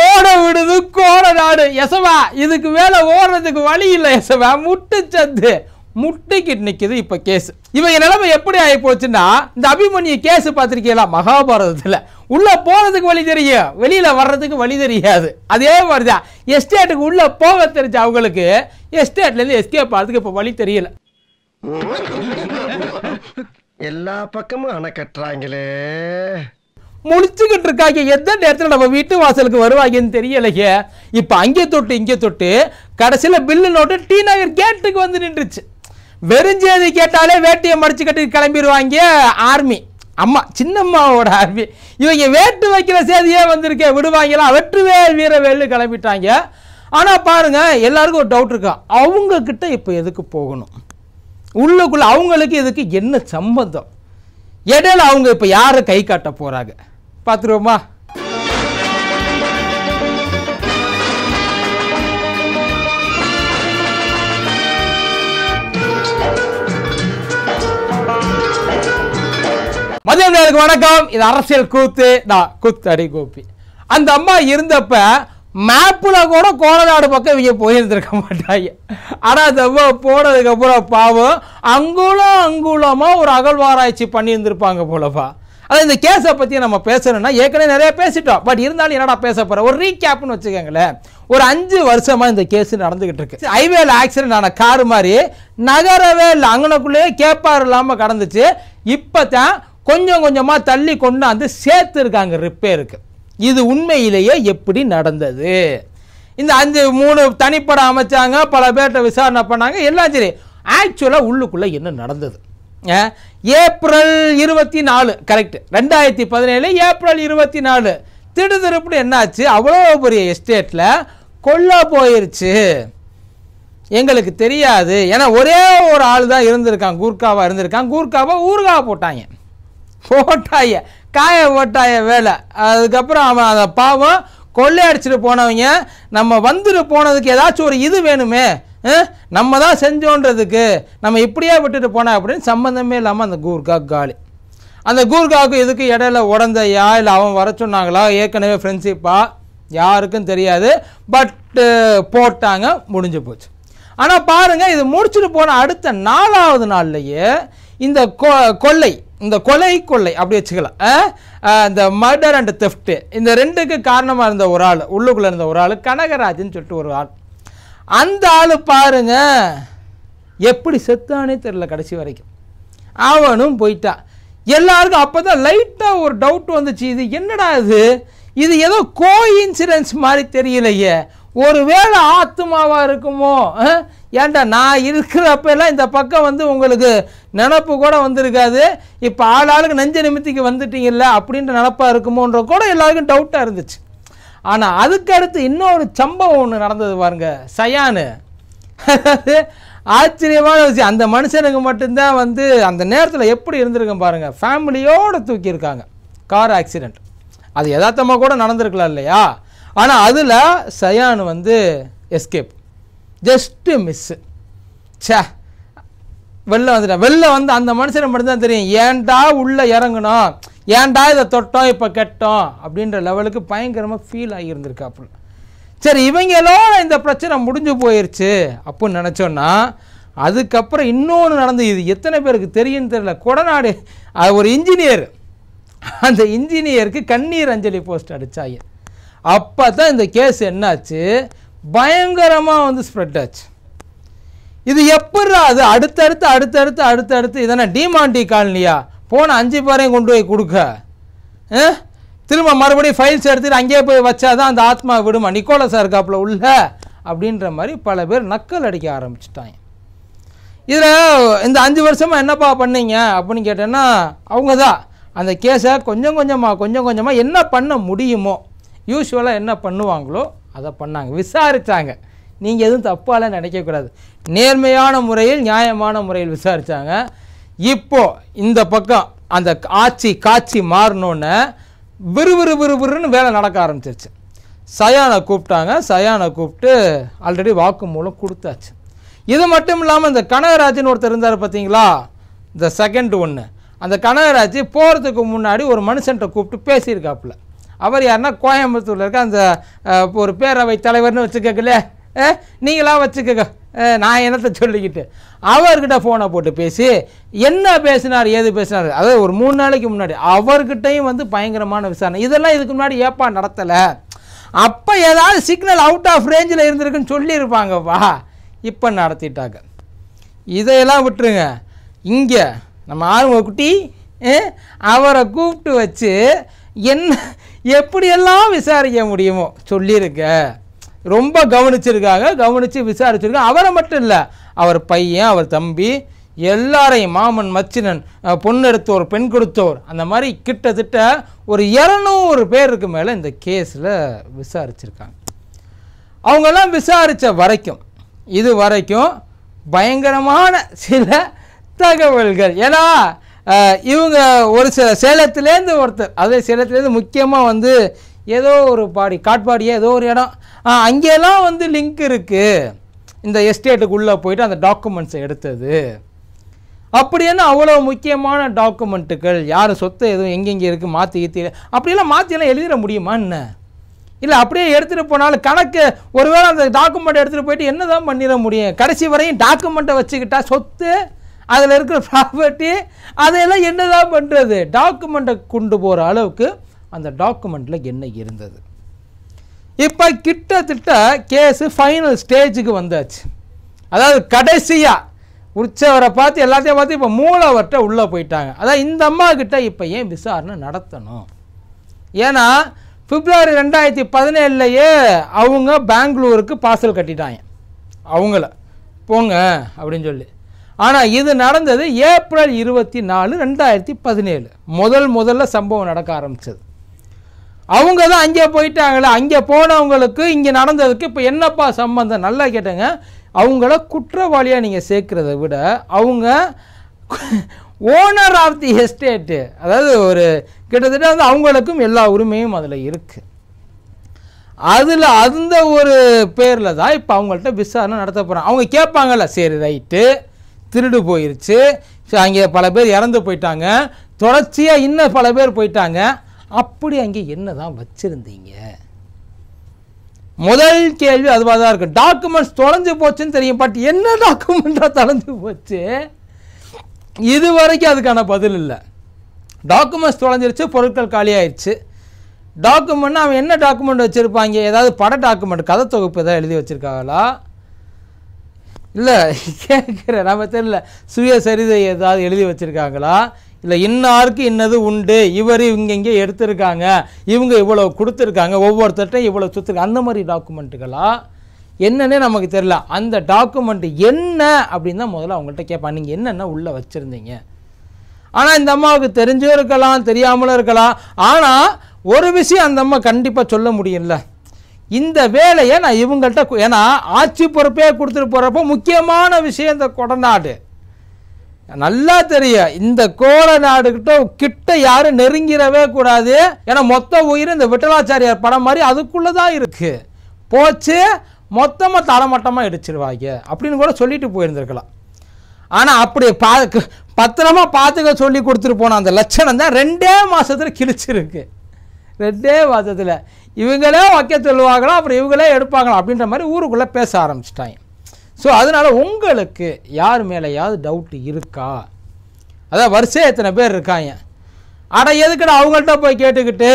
ஓட விடுது கோட நாடு எசவா இதுக்கு வேலை ஓடுறதுக்கு வழி இல்லை எசவா முட்டுச்சந்து முட்டிக்கிட்டு நிற்கிது இப்போ கேஸ் இவங்க நிலைமை எப்படி ஆகி போச்சுன்னா இந்த அபிமன்யு கேஸ் பார்த்துருக்கீங்களா மகாபாரதத்தில் உள்ளே போகிறதுக்கு வழி தெரியும் வெளியில் வர்றதுக்கு வழி தெரியாது அதே மாதிரி தான் எஸ்டேட்டுக்கு உள்ளே போக தெரிஞ்ச அவங்களுக்கு எஸ்டேட்லேருந்து எஸ்கேப் ஆகிறதுக்கு இப்போ வழி தெரியல எல்லா பக்கமும் அணை கட்டுறாங்களே முழிச்சுக்கிட்டு இருக்காங்க எந்த நேரத்தில் நம்ம வீட்டு வாசலுக்கு வருவாங்கன்னு தெரியலைங்க இப்போ அங்கே தொட்டு இங்கே தொட்டு கடைசியில் பில்லு நோட்டு டி நகர் கேட்டுக்கு வந்து நின்றுச்சு வெறிஞ்சேதி கேட்டாலே வேட்டியை மடிச்சு கட்டி கிளம்பிடுவாங்க ஆர்மி அம்மா சின்னம்மாவோட ஆர்மி இவங்க வேட்டு வைக்கிற சேதியே வந்திருக்கேன் விடுவாங்களா வெற்றுவேல் வீரவேல்னு கிளம்பிட்டாங்க ஆனால் பாருங்கள் எல்லாருக்கும் ஒரு டவுட் இருக்கா அவங்கக்கிட்ட இப்போ எதுக்கு போகணும் உள்ளுக்குள்ளே அவங்களுக்கு இதுக்கு என்ன சம்பந்தம் இடையில அவங்க இப்போ யாரை கை காட்ட போகிறாங்க பாத்துருவோமா மதியானங்களுக்கு வணக்கம் இது அரசியல் கூத்து நான் கூத்தடி கோபி அந்த அம்மா இருந்தப்ப மேப்பில் கூட கோலநாடு பக்கம் இவங்க போயிருந்துருக்க மாட்டாங்க ஆனால் அந்த அம்மா போனதுக்கப்புறம் பாவம் அங்குலம் அங்குலமாக ஒரு அகழ்வாராய்ச்சி பண்ணியிருந்திருப்பாங்க போலப்பா ஆனால் இந்த கேஸை பற்றி நம்ம பேசணும்னா ஏற்கனவே நிறைய பேசிட்டோம் பட் இருந்தாலும் என்னடா பேச போகிறோம் ஒரு ரீகேப்னு வச்சுக்கோங்களேன் ஒரு அஞ்சு வருஷமாக இந்த கேஸ் நடந்துக்கிட்டு இருக்கு ஹைவேல ஆக்சிடென்ட் ஆன கார் மாதிரி நகரவே இல்லை அங்கனக்குள்ளேயே கேப்பார் இல்லாமல் கடந்துச்சு இப்போ தான் கொஞ்சம் கொஞ்சமாக தள்ளி கொண்டாந்து சேர்த்துருக்காங்க ரிப்பேருக்கு இது உண்மையிலேயே எப்படி நடந்தது இந்த அஞ்சு மூணு தனிப்படம் அமைச்சாங்க பல பேர்கிட்ட விசாரணை பண்ணாங்க எல்லாம் சரி ஆக்சுவலாக உள்ளுக்குள்ளே என்ன நடந்தது ஏப்ரல் இருபத்தி நாலு கரெக்ட் ரெண்டாயிரத்தி பதினேழு ஏப்ரல் இருபத்தி நாலு திடுதிருப்புன்னு என்னாச்சு அவ்வளோ பெரிய எஸ்டேட்டில் கொல்லா போயிருச்சு எங்களுக்கு தெரியாது ஏன்னா ஒரே ஒரு ஆள் தான் இருந்திருக்காங்க கூர்க்காவாக இருந்திருக்கான் கூர்க்காவை ஊர்காவை போட்டாங்க போட்டாய காய போட்டாய வேலை அதுக்கப்புறம் அவன் அதை பாவம் கொள்ளையடிச்சிட்டு போனவங்க நம்ம வந்துட்டு போனதுக்கு ஏதாச்சும் ஒரு இது வேணுமே நம்ம தான் செஞ்சோன்றதுக்கு நம்ம இப்படியே விட்டுட்டு போனால் அப்படின்னு சம்மந்தமே இல்லாமல் அந்த கூர்கா காலி அந்த கூர்காவுக்கு இதுக்கு இடையில உடந்தையா இல்லை அவன் வர சொன்னாங்களா ஏற்கனவே ஃப்ரெண்ட்ஷிப்பா யாருக்கும் தெரியாது பட்டு போட்டாங்க முடிஞ்சு போச்சு ஆனால் பாருங்கள் இது முடிச்சுட்டு போன அடுத்த நாலாவது நாள்லையே இந்த கொ கொள்ளை இந்த கொலை கொள்ளை அப்படி வச்சுக்கலாம் இந்த மர்டர் அண்ட் தெஃப்ட்டு இந்த ரெண்டுக்கு காரணமாக இருந்த ஒரு ஆள் உள்ளுக்குள்ளே இருந்த ஒரு ஆள் கனகராஜன் சொல்லிட்டு ஒரு ஆள் அந்த ஆள் பாருங்க எப்படி செத்தானே தெரில கடைசி வரைக்கும் அவனும் போயிட்டான் எல்லாருக்கும் அப்போ தான் லைட்டாக ஒரு டவுட் வந்துச்சு இது என்னடா இது இது ஏதோ கோ இன்சிடென்ஸ் மாதிரி தெரியலையே ஒருவேளை ஆத்மாவாக இருக்குமோ ஏன்டா நான் இருக்கிறப்பெல்லாம் இந்த பக்கம் வந்து உங்களுக்கு நினப்பு கூட வந்திருக்காது இப்போ ஆள் ஆளுக்கு நெஞ்ச நிமித்திக்கு வந்துட்டீங்கல்ல அப்படின்ற நினப்பாக இருக்குமோன்ற கூட எல்லாருக்கும் டவுட்டாக இருந்துச்சு ஆனால் அதுக்கடுத்து இன்னொரு சம்பவம் ஒன்று நடந்தது பாருங்க சயானு ஆச்சரியமான விஷயம் அந்த மனுஷனுக்கு மட்டும்தான் வந்து அந்த நேரத்தில் எப்படி இருந்திருக்கும் பாருங்கள் ஃபேமிலியோடு தூக்கியிருக்காங்க கார் ஆக்சிடெண்ட் அது யதார்த்தமாக கூட நடந்திருக்கலாம் இல்லையா ஆனால் அதில் சயான் வந்து எஸ்கேப் ஜஸ்ட்டு மிஸ்ஸு சே வெளில வந்துட்டேன் வெளில வந்து அந்த மனுஷனை மட்டும்தான் தெரியும் ஏன்டா உள்ளே இறங்கணும் ஏன்டா இதை தொட்டோம் இப்போ கெட்டோம் அப்படின்ற லெவலுக்கு பயங்கரமாக ஃபீல் ஆகியிருந்திருக்காப்புல சரி இவங்களோட இந்த பிரச்சனை முடிஞ்சு போயிடுச்சு அப்படின்னு நினச்சோன்னா அதுக்கப்புறம் இன்னொன்று நடந்து இது எத்தனை பேருக்கு தெரியும்னு தெரியல கொடநாடு ஒரு இன்ஜினியர் அந்த இன்ஜினியருக்கு கண்ணீர் அஞ்சலி போஸ்ட் அடித்தாங்க அப்போ தான் இந்த கேஸ் என்னாச்சு பயங்கரமாக வந்து ஸ்ப்ரெட் ஆச்சு இது எப்படா அது அடுத்தடுத்து அடுத்தடுத்து அடுத்தடுத்து இதெல்லாம் டிமாண்டி காலனியா போன அஞ்சு பேரையும் கொண்டு போய் கொடுக்க திரும்ப மறுபடியும் ஃபைல்ஸ் எடுத்துகிட்டு அங்கேயே போய் வச்சா தான் அந்த ஆத்மா விடுமா சார் இருக்காப்புல உள்ள அப்படின்ற மாதிரி பல பேர் நக்கல் அடிக்க ஆரம்பிச்சிட்டாங்க இதில் இந்த அஞ்சு வருஷமாக என்னப்பா பண்ணீங்க அப்படின்னு கேட்டேன்னா அவங்க தான் அந்த கேஸை கொஞ்சம் கொஞ்சமாக கொஞ்சம் கொஞ்சமாக என்ன பண்ண முடியுமோ யூஸ்வலாக என்ன பண்ணுவாங்களோ அதை பண்ணாங்க விசாரித்தாங்க நீங்கள் எதுவும் தப்பால் நினைக்கக்கூடாது நேர்மையான முறையில் நியாயமான முறையில் விசாரித்தாங்க இப்போ இந்த பக்கம் அந்த ஆட்சி காட்சி மாறினோன்னே விறுவிறு விறுவிறுன்னு வேலை நடக்க ஆரம்பிச்சிருச்சு சயானை கூப்பிட்டாங்க சயானை கூப்பிட்டு ஆல்ரெடி வாக்கு மூலம் கொடுத்தாச்சு இது மட்டும் இல்லாமல் இந்த கனகராஜின்னு ஒருத்தர் இருந்தார் பார்த்தீங்களா இந்த செகண்ட் ஒன்று அந்த கனகராஜ் போகிறதுக்கு முன்னாடி ஒரு மனுஷன்ட்ட கூப்பிட்டு பேசியிருக்காப்புல அவர் யாருன்னா கோயம்புத்தூரில் இருக்க அந்த ஒரு பேரவை தலைவர்னு வச்சுக்கல நீங்களாம் வச்சுக்கோங்க நான் என்னத்தை சொல்லிக்கிட்டு அவர்கிட்ட ஃபோனை போட்டு பேசி என்ன பேசினார் ஏது பேசினார் அதாவது ஒரு மூணு நாளைக்கு முன்னாடி அவர்கிட்டையும் வந்து பயங்கரமான விசாரணை இதெல்லாம் இதுக்கு முன்னாடி ஏப்பா நடத்தலை அப்போ ஏதாவது சிக்னல் அவுட் ஆஃப் ரேஞ்சில் இருந்திருக்குன்னு சொல்லியிருப்பாங்கப்பா இப்போ நடத்திட்டாங்க இதையெல்லாம் விட்டுருங்க இங்கே நம்ம ஆர்வ குட்டி அவரை கூப்பிட்டு வச்சு என்ன எப்படியெல்லாம் விசாரிக்க முடியுமோ சொல்லியிருக்க ரொம்ப கவனிச்சிருக்காங்க கவனித்து விசாரிச்சிருக்காங்க அவரை மட்டும் இல்லை அவர் பையன் அவர் தம்பி எல்லாரையும் மாமன் மச்சினன் பொண்ணு எடுத்தோர் பெண் கொடுத்தோர் அந்த மாதிரி கிட்டத்தட்ட ஒரு இரநூறு பேருக்கு மேலே இந்த கேஸில் விசாரிச்சிருக்காங்க அவங்கெல்லாம் விசாரித்த வரைக்கும் இது வரைக்கும் பயங்கரமான சில தகவல்கள் ஏன்னா இவங்க ஒரு சில சேலத்துலேருந்து ஒருத்தர் அதே சேலத்துலேருந்து முக்கியமாக வந்து ஏதோ ஒரு பாடி காட்பாடியே ஏதோ ஒரு இடம் அங்கேலாம் வந்து லிங்க் இருக்குது இந்த எஸ்டேட்டுக்குள்ளே போயிட்டு அந்த டாக்குமெண்ட்ஸை எடுத்தது அப்படியான அவ்வளோ முக்கியமான டாக்குமெண்ட்டுகள் யார் சொத்தை எதுவும் எங்கெங்கே இருக்குது மாற்றி ஈத்தி அப்படியெல்லாம் மாற்றியெல்லாம் எழுதிட முடியுமா என்ன இல்லை அப்படியே எடுத்துகிட்டு போனாலும் கணக்கு ஒருவேளை அந்த டாக்குமெண்ட் எடுத்துகிட்டு போயிட்டு என்ன தான் பண்ணிட முடியும் கடைசி வரையும் டாக்குமெண்ட்டை வச்சுக்கிட்டா சொத்து அதில் இருக்கிற ப்ராப்பர்ட்டி அதையெல்லாம் என்ன தான் பண்ணுறது டாக்குமெண்ட்டை கொண்டு போகிற அளவுக்கு அந்த டாக்குமெண்ட்டில் என்ன இருந்தது இப்போ கிட்டத்தட்ட கேஸு ஃபைனல் ஸ்டேஜுக்கு வந்தாச்சு அதாவது கடைசியாக உற்சவரை பார்த்து எல்லாத்தையும் பார்த்து இப்போ மூலவர்கிட்ட உள்ளே போயிட்டாங்க அதான் இந்த அம்மா கிட்ட இப்போ ஏன் விசாரணை நடத்தணும் ஏன்னா பிப்ரவரி ரெண்டாயிரத்தி பதினேழுலையே அவங்க பெங்களூருக்கு பார்சல் கட்டிட்டாங்க அவங்கள போங்க அப்படின்னு சொல்லி ஆனால் இது நடந்தது ஏப்ரல் இருபத்தி நாலு ரெண்டாயிரத்தி பதினேழு முதல் முதல்ல சம்பவம் நடக்க ஆரம்பித்தது அவங்க தான் அங்கே போயிட்டாங்களே அங்கே போனவங்களுக்கு இங்கே நடந்ததுக்கு இப்போ என்னப்பா சம்பந்தம் நல்லா கேட்டேங்க அவங்கள குற்றவாளியாக நீங்கள் சேர்க்குறத விட அவங்க ஓனர் ஆஃப் தி எஸ்டேட்டு அதாவது ஒரு கிட்டத்தட்ட வந்து அவங்களுக்கும் எல்லா உரிமையும் அதில் இருக்குது அதில் அந்த ஒரு பேரில் தான் இப்போ அவங்கள்ட்ட விசாரணை நடத்த போகிறாங்க அவங்க கேட்பாங்கல்ல சரி ரைட்டு திருடு போயிருச்சு அங்கே பல பேர் இறந்து போயிட்டாங்க தொடர்ச்சியாக இன்னும் பல பேர் போயிட்டாங்க அப்படி அங்கே என்ன தான் வச்சுருந்தீங்க முதல் கேள்வி அதுவாக தான் இருக்குது டாக்குமெண்ட்ஸ் தொலைஞ்சு போச்சுன்னு தெரியும் பட் என்ன டாக்குமெண்ட்டாக தொலைஞ்சு போச்சு இது வரைக்கும் அதுக்கான பதில் இல்லை டாக்குமெண்ட்ஸ் தொலைஞ்சிருச்சு பொருட்கள் காலியாயிடுச்சு டாக்குமெண்ட்னா அவன் என்ன டாக்குமெண்ட் வச்சுருப்பாங்க ஏதாவது பட டாக்குமெண்ட் கதை தொகுப்பு ஏதாவது எழுதி வச்சுருக்காங்களா இல்லை கேட்குற நம்ம தெரியல சுயசரிதை ஏதாவது எழுதி வச்சுருக்காங்களா இல்லை இன்னாருக்கு இன்னது உண்டு இவர் இவங்க இங்கே எடுத்திருக்காங்க இவங்க இவ்வளோ கொடுத்துருக்காங்க ஒவ்வொருத்தர்கிட்டையும் இவ்வளோ சுற்றுருக்காங்க அந்த மாதிரி டாக்குமெண்ட்டுகளாக என்னன்னே நமக்கு தெரில அந்த டாக்குமெண்ட் என்ன அப்படின்னு தான் முதல்ல அவங்கள்ட்ட கேட்பாங்க நீங்கள் என்னென்ன உள்ளே வச்சுருந்தீங்க ஆனால் இந்த அம்மாவுக்கு தெரிஞ்சும் இருக்கலாம் தெரியாமலும் இருக்கலாம் ஆனால் ஒரு விஷயம் அந்த அம்மா கண்டிப்பாக சொல்ல முடியல இந்த வேலையை நான் இவங்கள்ட்ட ஏன்னா ஆட்சி பொறுப்பே கொடுத்துட்டு போகிறப்போ முக்கியமான விஷயம் இந்த கொடநாடு நல்லா தெரியும் இந்த கோல நாடுகிட்ட கிட்ட யாரும் நெருங்கிடவே கூடாது ஏன்னா மொத்த உயிர் இந்த விட்டலாச்சாரியார் படம் மாதிரி அதுக்குள்ளே தான் இருக்குது போச்சு மொத்தமாக தரமட்டமாக இடிச்சிருவாங்க அப்படின்னு கூட சொல்லிட்டு போயிருந்திருக்கலாம் ஆனால் அப்படி பா பத்திரமா பார்த்துக்க சொல்லி கொடுத்துட்டு போன அந்த லட்சணம் தான் ரெண்டே மாதத்தில் கிழிச்சிருக்கு ரெண்டே மாதத்தில் இவங்களே வைக்க சொல்லுவாங்களா அப்புறம் இவங்களே எடுப்பாங்களா அப்படின்ற மாதிரி ஊருக்குள்ளே பேச ஆரம்பிச்சிட்டாங்க ஸோ அதனால் உங்களுக்கு யார் மேலேயாவது டவுட்டு இருக்கா அதான் வரிசையாக எத்தனை பேர் இருக்காங்க ஆனால் எதுக்கடா அவங்கள்ட்ட போய் கேட்டுக்கிட்டு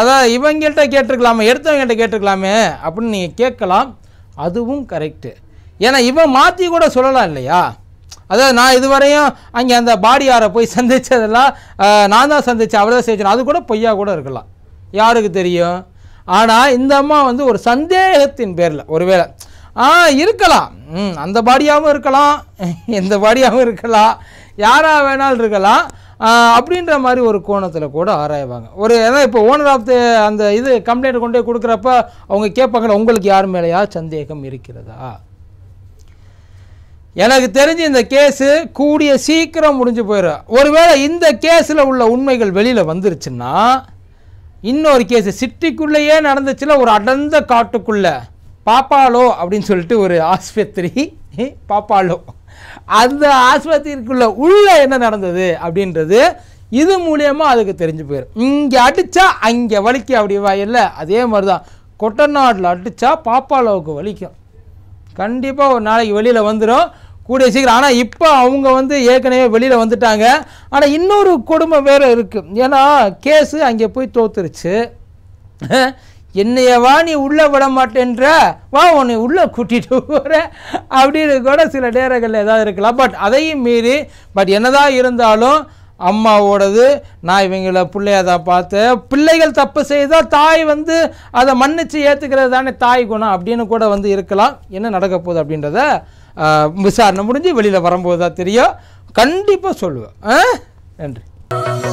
அதான் இவங்கள்ட்ட கேட்டிருக்கலாமே எடுத்தவங்கள்ட்ட கேட்டிருக்கலாமே அப்படின்னு நீங்கள் கேட்கலாம் அதுவும் கரெக்டு ஏன்னா இவன் மாற்றி கூட சொல்லலாம் இல்லையா அதாவது நான் இதுவரையும் அங்கே அந்த பாடியாரை போய் சந்தித்ததெல்லாம் நான் தான் சந்தித்தேன் அவரை தான் செஞ்சேன் அது கூட பொய்யா கூட இருக்கலாம் யாருக்கு தெரியும் ஆனால் இந்த அம்மா வந்து ஒரு சந்தேகத்தின் பேரில் ஒருவேளை ஆ இருக்கலாம் அந்த பாடியாகவும் இருக்கலாம் எந்த பாடியாகவும் இருக்கலாம் யாராக வேணாலும் இருக்கலாம் அப்படின்ற மாதிரி ஒரு கோணத்தில் கூட ஆராய்வாங்க ஒரு ஏதாவது இப்போ ஓனர் ஆஃப் த அந்த இது கம்ப்ளைண்ட் கொண்டு போய் கொடுக்குறப்ப அவங்க கேட்பாங்க உங்களுக்கு யார் மேலேயா சந்தேகம் இருக்கிறதா எனக்கு தெரிஞ்சு இந்த கேஸு கூடிய சீக்கிரம் முடிஞ்சு போயிடும் ஒருவேளை இந்த கேஸில் உள்ள உண்மைகள் வெளியில் வந்துருச்சுன்னா இன்னொரு கேஸு சிட்டிக்குள்ளேயே நடந்துச்சுன்னா ஒரு அடர்ந்த காட்டுக்குள்ளே பாப்பாலோ அப்படின்னு சொல்லிட்டு ஒரு ஆஸ்பத்திரி பாப்பாலோ அந்த ஆஸ்பத்திரிக்குள்ளே உள்ளே என்ன நடந்தது அப்படின்றது இது மூலியமாக அதுக்கு தெரிஞ்சு போயிடும் இங்கே அடித்தா அங்கே வலிக்கும் அப்படிவா இல்லை அதே மாதிரி தான் கொட்டநாட்டில் அடித்தா பாப்பாலோவுக்கு வலிக்கும் கண்டிப்பாக ஒரு நாளைக்கு வெளியில் வந்துடும் கூடிய சீக்கிரம் ஆனால் இப்போ அவங்க வந்து ஏற்கனவே வெளியில் வந்துட்டாங்க ஆனால் இன்னொரு கொடுமை வேறு இருக்குது ஏன்னா கேஸு அங்கே போய் தோத்துருச்சு என்னையவா நீ உள்ளே விட மாட்டேன்ற வா உன்னை உள்ளே கூட்டிகிட்டு போகிற அப்படின்னு கூட சில நேரங்களில் ஏதாவது இருக்கலாம் பட் அதையும் மீறி பட் என்னதான் இருந்தாலும் அம்மாவோடது நான் இவங்கள பிள்ளைய தான் பிள்ளைகள் தப்பு செய்தால் தாய் வந்து அதை மன்னித்து ஏற்றுக்கிறது தானே தாய் குணம் அப்படின்னு கூட வந்து இருக்கலாம் என்ன நடக்க போகுது அப்படின்றத விசாரணை முடிஞ்சு வெளியில் வரும்போது தான் தெரியும் கண்டிப்பாக சொல்லுவேன் நன்றி